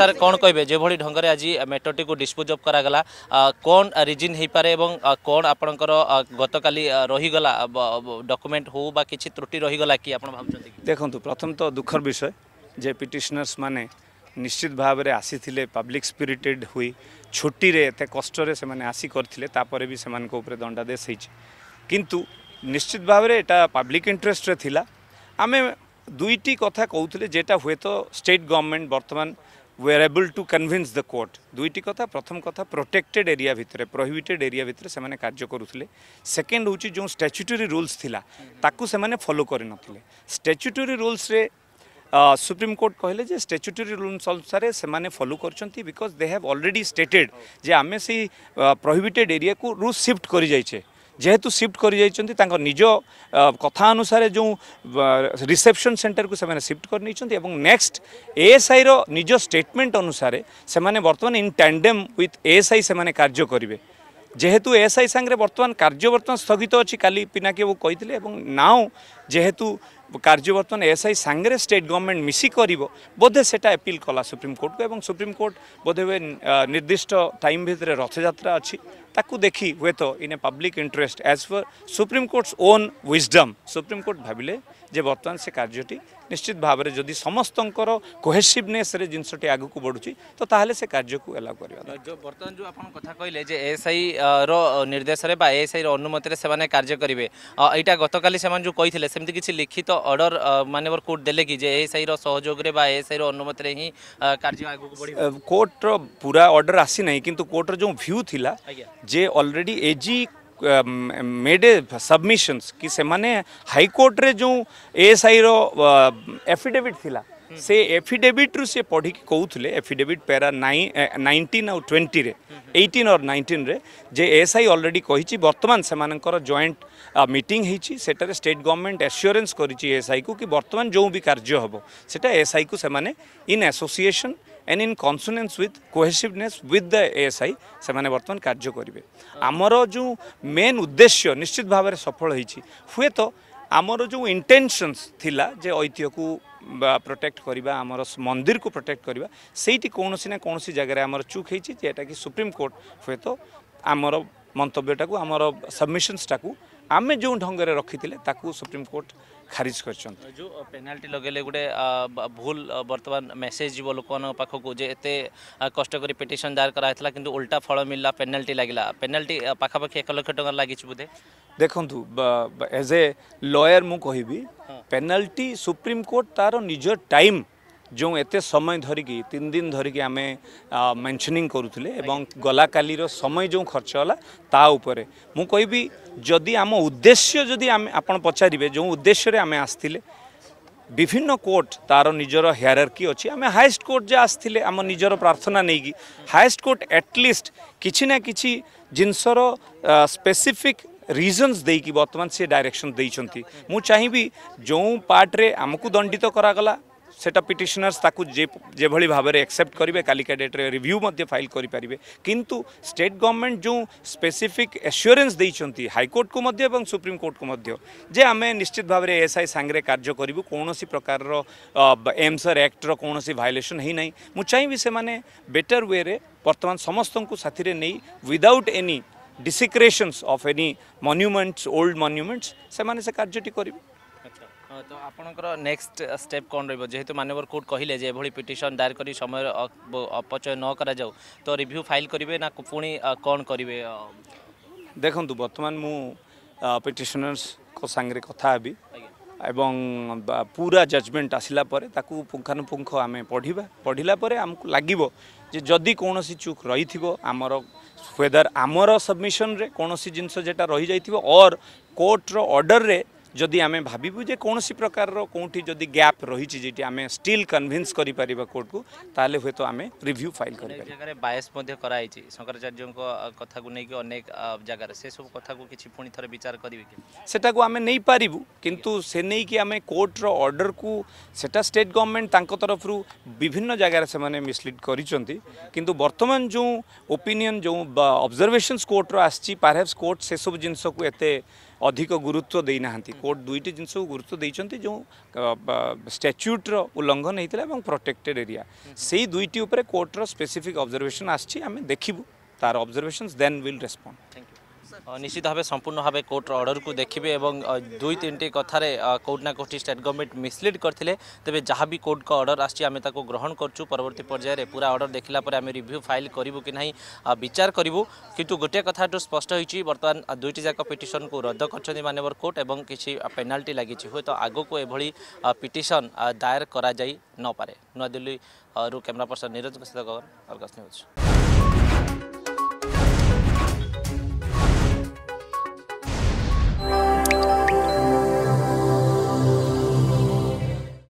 sir କ'ଣ କହିବେ ଯେଭଳି ଢଙ୍ଗରେ ଆଜି ମେଟଟିକୁ ଡିସ୍ପୋଜ୍ ଅଫ୍ କରାଗଲା କ'ଣ ରିଜିନ୍ ହୋଇପାରେ ଏବଂ କ'ଣ ଆପଣଙ୍କର ଗତକାଲି ରହିଗଲା ଡକୁମେଣ୍ଟ ହେଉ ବା କିଛି ତ୍ରୁଟି ରହିଗଲା କି ଆପଣ ଭାବୁଛନ୍ତି ଦେଖନ୍ତୁ ପ୍ରଥମତଃ ଦୁଃଖର ବିଷୟ ଯେ ପିଟିସନର୍ସ ମାନେ ନିଶ୍ଚିତ ଭାବରେ ଆସିଥିଲେ ପବ୍ଲିକ୍ ସ୍ପିରିଟେଡ୍ ହୋଇ ଛୁଟିରେ ଏତେ କଷ୍ଟରେ ସେମାନେ ଆସି କରିଥିଲେ ତାପରେ ବି ସେମାନଙ୍କ ଉପରେ ଦଣ୍ଡାଦେଶ ହେଇଛି କିନ୍ତୁ ନିଶ୍ଚିତ ଭାବରେ ଏଇଟା ପବ୍ଲିକ୍ ଇଣ୍ଟରେଷ୍ଟରେ ଥିଲା ଆମେ ଦୁଇଟି କଥା କହୁଥିଲେ যেটা হয়তো স্টেট গভর্নমেন্ট বর্তমান we are able to convince the court দুইটি কথা প্রথম কথা প্রোটেক্টেড এরিয়া ভিতরে প্রোহিবিটেড এরিয়া ভিতরে সেমানে কার্য করুলে সেকেন্ড হচ্ছে যে স্ট্যাচুটোরি রুলস লা তাকে সেমানে ফলো করে নথিলে স্ট্যাচুটোরি রুলসরে সুপ্রিম কোর্ট কহিলে যে স্ট্যাচুটোরি রুলস অনুসারে সেমানে ফলো করছেন because they have already stated যে আমি সেই প্রোহিবিটেড এরিয়াকু রুল সিফট করে যাইছে যেহেতু সিফট করে যাই তাঁর নিজ কথা অনুসারে যে রিসেপশন কু সে সিফট করে নিয়েছেন এবং নেক্সট এএসআই নিজ স্টেটমেন্ট অনুসারে সে বর্তমানে ইন ট্যান্ডেম উইথ এএসআই সে কাজ করবে যেহেতু এএসআই সাংরে বর্তমান কার্য বর্তমান স্থগিত অছি কালি পিনাকি বাবু কে এবং নাও যেহেতু କାର୍ଯ୍ୟ ବର୍ତ୍ତମାନ ଏସ୍ଆଇ ସାଙ୍ଗରେ ଷ୍ଟେଟ୍ ଗଭର୍ଣ୍ଣମେଣ୍ଟ ମିଶି କରିବ ବୋଧେ ସେଟା ଆପିଲ୍ କଲା ସୁପ୍ରିମକୋର୍ଟକୁ ଏବଂ ସୁପ୍ରିମକୋର୍ଟ ବୋଧେ ହୁଏ ନିର୍ଦ୍ଦିଷ୍ଟ ଟାଇମ୍ ଭିତରେ ରଥଯାତ୍ରା ଅଛି ତାକୁ ଦେଖି ହୁଏତ in a public interest as for Supreme Court's own wisdom Supreme Court ଭାବିଲେ ଯେ ବର୍ତ୍ତମାନ ସେ କାର୍ଯ୍ୟଟି ନିଶ୍ଚିତ ଭାବରେ ଯଦି ସମସ୍ତଙ୍କର କୋହେସିଭନେସ୍ରେ ଜିନିଷଟି ଆଗକୁ ବଢ଼ୁଛି ତ ତାହେଲେ ସେ କାର୍ଯ୍ୟକୁ ଏଲାଉ କରିବା ବର୍ତ୍ତମାନ ଯେଉଁ ଆପଣ କଥା କହିଲେ ଯେ ଏଏସ୍ଆଇର ନିର୍ଦ୍ଦେଶରେ ବା ଏଏସ୍ଆଇର ଅନୁମତିରେ ସେମାନେ କାର୍ଯ୍ୟ କରିବେ ଏଇଟା ଗତକାଲି ସେମାନେ ଯେଉଁ କହିଥିଲେ ସେ सेमती किसी लिखित तो अर्डर मानवर कोर्ट दे कि सहयोगे ए सही अनुमति में ही कार्य आगे बढ़ कोर्टर पूरा अर्डर आसी ना कि कोर्टर जो भ्यू था जे already a made a submission कि हाईकोर्ट्रे जो एस आई रफिडेविट थी ସେ ଏଫିଡେଭିଟ୍ରୁ ସେ ପଢ଼ିକି କହୁଥିଲେ ଏଫିଡେଭିଟ୍ ପେରା ନାଇ ନାଇଣ୍ଟିନ୍ ଆଉ ଟ୍ୱେଣ୍ଟିରେ ଏଇଟିନ୍ ଅର୍ ନାଇଣ୍ଟିନ୍ରେ ଯେ ଏସ୍ ଆଇ ଅଲରେଡ଼ି କହିଛି ବର୍ତ୍ତମାନ ସେମାନଙ୍କର ଜଏଣ୍ଟ ମିଟିଂ ହେଇଛି ସେଠାରେ ଷ୍ଟେଟ୍ ଗଭର୍ଣ୍ଣମେଣ୍ଟ ଆସ୍ୟୁରାନ୍ସ କରିଛି ଏସ୍ଆଇକୁ କି ବର୍ତ୍ତମାନ ଯେଉଁ ବି କାର୍ଯ୍ୟ ହେବ ସେଟା ଏସ୍ଆଇକୁ ସେମାନେ in association and in consonance with cohesiveness with the ASI से बर्तमान कार्य करेंगे आमर जो मेन उद्देश्य निश्चित भाव सफल होती हुए तो ଆମର ଯେଉଁ ଇଣ୍ଟେନସନ୍ସ ଥିଲା ଯେ ଐତିହ୍ୟକୁ ପ୍ରୋଟେକ୍ଟ କରିବା ଆମର ମନ୍ଦିରକୁ ପ୍ରୋଟେକ୍ଟ କରିବା ସେଇଠି କୌଣସି ନା କୌଣସି ଜାଗାରେ ଆମର ଚୁକ୍ ହେଇଛି ଯେଉଁଟାକି ସୁପ୍ରିମକୋର୍ଟ ହୁଏତ ଆମର ମନ୍ତବ୍ୟଟାକୁ ଆମର ସବମିସନ୍ସଟାକୁ ଆମେ ଯେଉଁ ଢଙ୍ଗରେ ରଖିଥିଲେ ତାକୁ ସୁପ୍ରିମକୋର୍ଟ খারিজ করছেন যে পেনাল্টি লগাইলে গোটে ভুল বর্তমান মেসেজ যাব লোক পাখক যে এতে কষ্ট করে পিটিশন দায়ের করা হয়েছিল কিন্তু উল্টা ফল মিললা পেনাল্টি লাগিলা পেনাল্টি পাখাপাখি এক লক্ষ টাকা লাগিছে বোধে দেখন্তু এজ এ লয়ার মু কহিবি পেনাল্টি সুপ্রিম কোর্ট তার নিজ টাইম যে এত সময় ধরিকি তিন দিন ধরিকি আমি মেনশনিং করুলে এবং ଗଲାକାଲିର সময় যে খরচ হল তা উপরে মু কবি যদি ଆମ উদ্দেশ্য যদি আমি আপনার পচারে যে ଉଦ୍ଦେଶ୍ୟରେ আমি আসলে বিভিন্ন কোর্ট তার নিজের হেয়ারকি অছি আমি হাইস্ট কোর্ট যে আসলে আমার নিজের প্রার্থনা নেই হাইস্ট কোর্ট আটলিস্ট কিছু না কিছু জিনিসর স্পেসিফিক রিজনস দিয়ে বর্তমান সে ডাইরেকশন দিয়েছেন মু চাহিবি যে পার্টরে আমি দণ্ডিত করাগলা से पिटनर्स भाव में एक्सेप्ट करेंगे कालिका डेट्रे रिव्यू फाइल करेंगे किंतु स्टेट गवर्नमेंट जो स्पेसीफिक एस्योरेन्स हाइकोर्ट को सुप्रीमकोर्ट को मध्य आम निश्चित भाव में एस आई सांगे कार्य करूँ कौन प्रकार एमसर एक्टर कौन भाइलेसन होना मुझे से मैंने बेटर वे बर्तमान समस्त को साथी में नहीं without any desecrations of any monuments old monuments से कार्यटी करेंगे তো আপনার নেক্সট স্টেপ কম রহব যেহেতু মানবর কোর্ট কহিলেন যে এভাবে পিটিশন দায়ের করে সময়ের অপচয় ন করা যাও তো রিভিউ ফাইল করবে না পুঁ কম করবে দেখুন বর্তমান মু পিটিশনর্স সাংরে কথা হবি এবং পুরা জজমেন্ট আসিলা পরে তাকে পুঙ্খানুপুঙ্খ আমি পড়া পড়া পরে আমি লাগিব যে যদি কৌশি চুক রইথিব আমার ওয়েদর আমার সবমিশনরে কৌশি জিনিস যেটা রহিযাই অর কোর্টর অর্ডরের जदि आम भावु जो कौन प्रकार कौटी जदि गैप रही आम स्टिल कनभीन्स करोर्ट को तेल हूँ तो आम रिव्यू फाइल कर बायस कराई शंकराचार्य कथ को लेकिन अनेक जगार से सब कथ पुणी थे विचार करें नहीं पारू किंतु से नहीं कि आम कोर्टर अर्डर को सेटा स्टेट गवर्नमेंट तरफ विभिन्न जगार से मिसलीड करु बर्तमान जो ओपिनियन जो अब्जरभेशन कोर्टर आरहेप्स कोर्ट से सब जिनस को एत अधिक गुरुत्व देना कोर्ट दुईट जिनस गुरुत्व देते जो स्टाच्यूट्र उल्लंघन होता है और प्रोटेक्टेड एरिया से ही कोर्टर स्पेसीफिक अब्जरभेशन आम देखू तार अब्जरभेशन देन विल रेस्पंड নিশ্চিত ভাবে সম্পূর্ণ ভাবে কোর্টর অর্ডরকু দেখবে এবং দুই তিনটি কথার কোর্ট না কোটি স্টেট গভর্নমেন্ট মিসলিড করলে তবে যা বি কোর্টক অর্ডর আসছে আমি তাকে গ্রহণ করছু পরবর্তী পর্যায়ে পুরা অর্ডর দেখা পরে আমি রিভিউ ফাইল করবু কি না বিচার করবু কিন্তু গোটিয়ে কথাটু স্পষ্ট হয়েছি বর্তমান দুইটি যাক পিটিশনকু রদ করছেন মানবর কোর্ট এবং কিছু পেনাল্টি লাগিছে হুয়েত আগুক এভাবে পিটিশন দায়ের করা যাই নপরে নয়াদিল্লি ক্যামেরা পর্সন নিরঞ্জন সহ অর্গস নিউজ